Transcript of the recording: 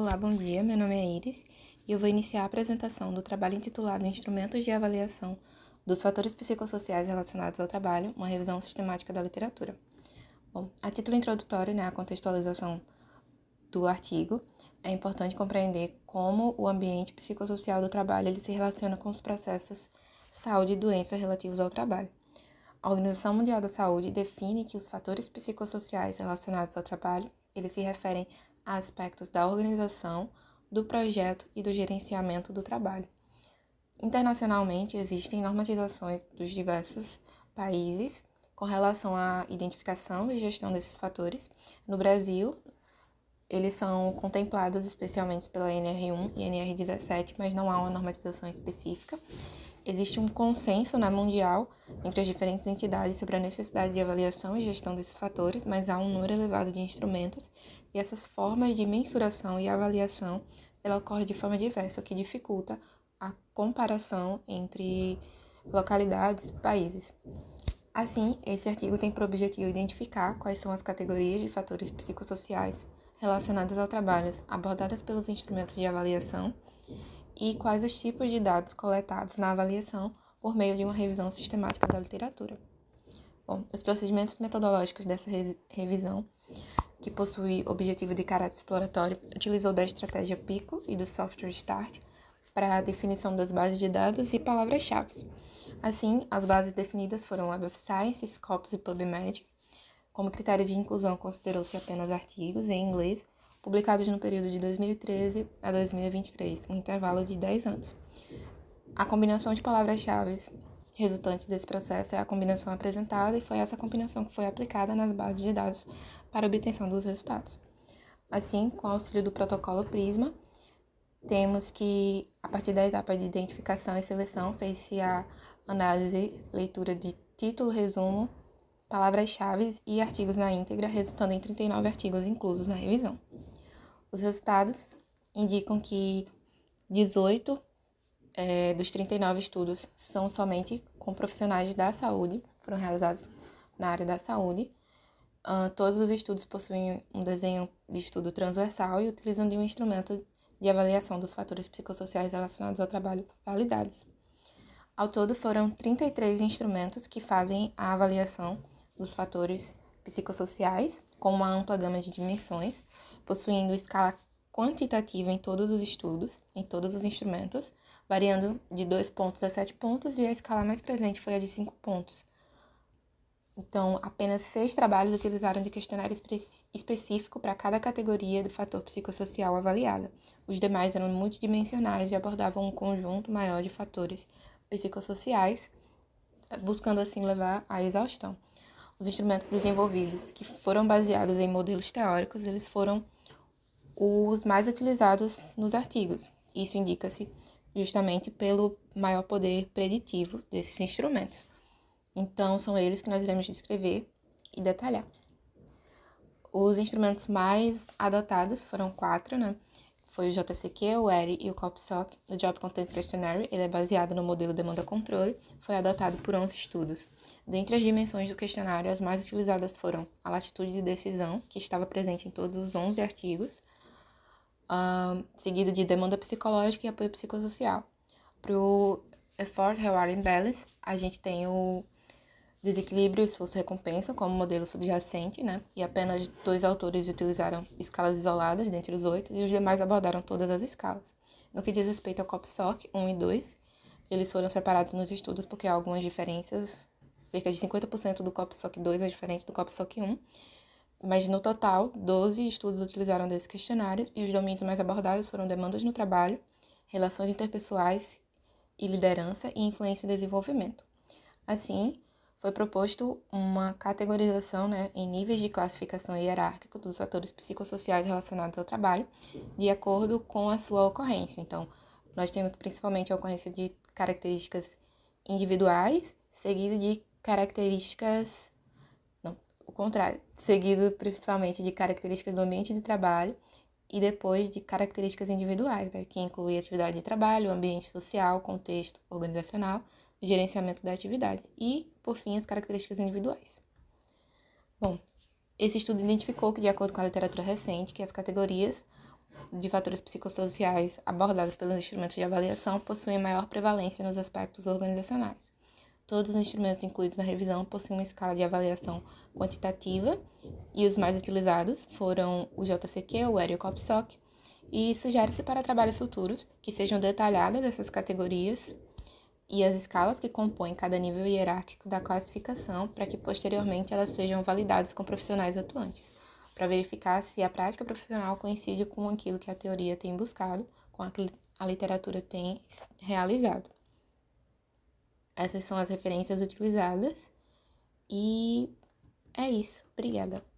Olá, bom dia. Meu nome é Iris e eu vou iniciar a apresentação do trabalho intitulado Instrumentos de Avaliação dos Fatores Psicossociais Relacionados ao Trabalho, uma revisão sistemática da literatura. Bom, a título introdutório, né, a contextualização do artigo, é importante compreender como o ambiente psicossocial do trabalho ele se relaciona com os processos saúde e doença relativos ao trabalho. A Organização Mundial da Saúde define que os fatores psicossociais relacionados ao trabalho, eles se referem a aspectos da organização, do projeto e do gerenciamento do trabalho. Internacionalmente, existem normatizações dos diversos países com relação à identificação e gestão desses fatores. No Brasil, eles são contemplados especialmente pela NR1 e NR17, mas não há uma normatização específica. Existe um consenso na mundial entre as diferentes entidades sobre a necessidade de avaliação e gestão desses fatores, mas há um número elevado de instrumentos e essas formas de mensuração e avaliação ela ocorre de forma diversa, o que dificulta a comparação entre localidades e países. Assim, esse artigo tem por objetivo identificar quais são as categorias de fatores psicossociais relacionadas ao trabalho abordadas pelos instrumentos de avaliação e quais os tipos de dados coletados na avaliação por meio de uma revisão sistemática da literatura. Bom, os procedimentos metodológicos dessa re revisão, que possui objetivo de caráter exploratório, utilizou da estratégia PICO e do software START para a definição das bases de dados e palavras-chave. Assim, as bases definidas foram Web of Science, Scopus e PubMed. Como critério de inclusão, considerou-se apenas artigos em inglês publicados no período de 2013 a 2023, um intervalo de 10 anos. A combinação de palavras-chave resultante desse processo é a combinação apresentada e foi essa combinação que foi aplicada nas bases de dados para obtenção dos resultados. Assim, com o auxílio do protocolo Prisma, temos que, a partir da etapa de identificação e seleção, fez-se a análise, leitura de título, resumo, palavras-chave e artigos na íntegra, resultando em 39 artigos inclusos na revisão. Os resultados indicam que 18 é, dos 39 estudos são somente com profissionais da saúde, foram realizados na área da saúde. Uh, todos os estudos possuem um desenho de estudo transversal e utilizam de um instrumento de avaliação dos fatores psicossociais relacionados ao trabalho validados. Ao todo, foram 33 instrumentos que fazem a avaliação dos fatores psicossociais, com uma ampla gama de dimensões, possuindo escala quantitativa em todos os estudos, em todos os instrumentos, variando de 2 pontos a 7 pontos, e a escala mais presente foi a de 5 pontos. Então, apenas seis trabalhos utilizaram de questionário específico para cada categoria do fator psicossocial avaliada. Os demais eram multidimensionais e abordavam um conjunto maior de fatores psicossociais, buscando assim levar à exaustão. Os instrumentos desenvolvidos, que foram baseados em modelos teóricos, eles foram os mais utilizados nos artigos. Isso indica-se justamente pelo maior poder preditivo desses instrumentos. Então, são eles que nós iremos descrever e detalhar. Os instrumentos mais adotados foram quatro, né? Foi o JCQ, o ERI e o COPSOC. O Job Content Questionnaire, ele é baseado no modelo demanda controle, foi adotado por 11 estudos. Dentre as dimensões do questionário, as mais utilizadas foram a latitude de decisão, que estava presente em todos os 11 artigos, seguido de demanda psicológica e apoio psicossocial. Para o Effort Reward Imbalance, a gente tem o desequilíbrio esforço-recompensa como modelo subjacente, né? E apenas dois autores utilizaram escalas isoladas dentre os oito, e os demais abordaram todas as escalas. No que diz respeito ao COPSOC 1 e 2, eles foram separados nos estudos porque há algumas diferenças, cerca de 50% do COPSOC 2 é diferente do COPSOC 1, mas no total, 12 estudos utilizaram desse questionário e os domínios mais abordados foram demandas no trabalho, relações interpessoais e liderança e influência e desenvolvimento. Assim, foi proposto uma categorização né, em níveis de classificação hierárquico dos fatores psicossociais relacionados ao trabalho, de acordo com a sua ocorrência. Então, nós temos principalmente a ocorrência de características individuais, seguido de características contrário, seguido principalmente de características do ambiente de trabalho e depois de características individuais, né, que inclui atividade de trabalho, ambiente social, contexto organizacional, gerenciamento da atividade e, por fim, as características individuais. Bom, esse estudo identificou que, de acordo com a literatura recente, que as categorias de fatores psicossociais abordadas pelos instrumentos de avaliação possuem maior prevalência nos aspectos organizacionais. Todos os instrumentos incluídos na revisão possuem uma escala de avaliação quantitativa e os mais utilizados foram o JCQ, o o Copsoc, e sugere-se para trabalhos futuros que sejam detalhadas essas categorias e as escalas que compõem cada nível hierárquico da classificação para que posteriormente elas sejam validadas com profissionais atuantes, para verificar se a prática profissional coincide com aquilo que a teoria tem buscado, com aquilo que a literatura tem realizado. Essas são as referências utilizadas. E é isso. Obrigada.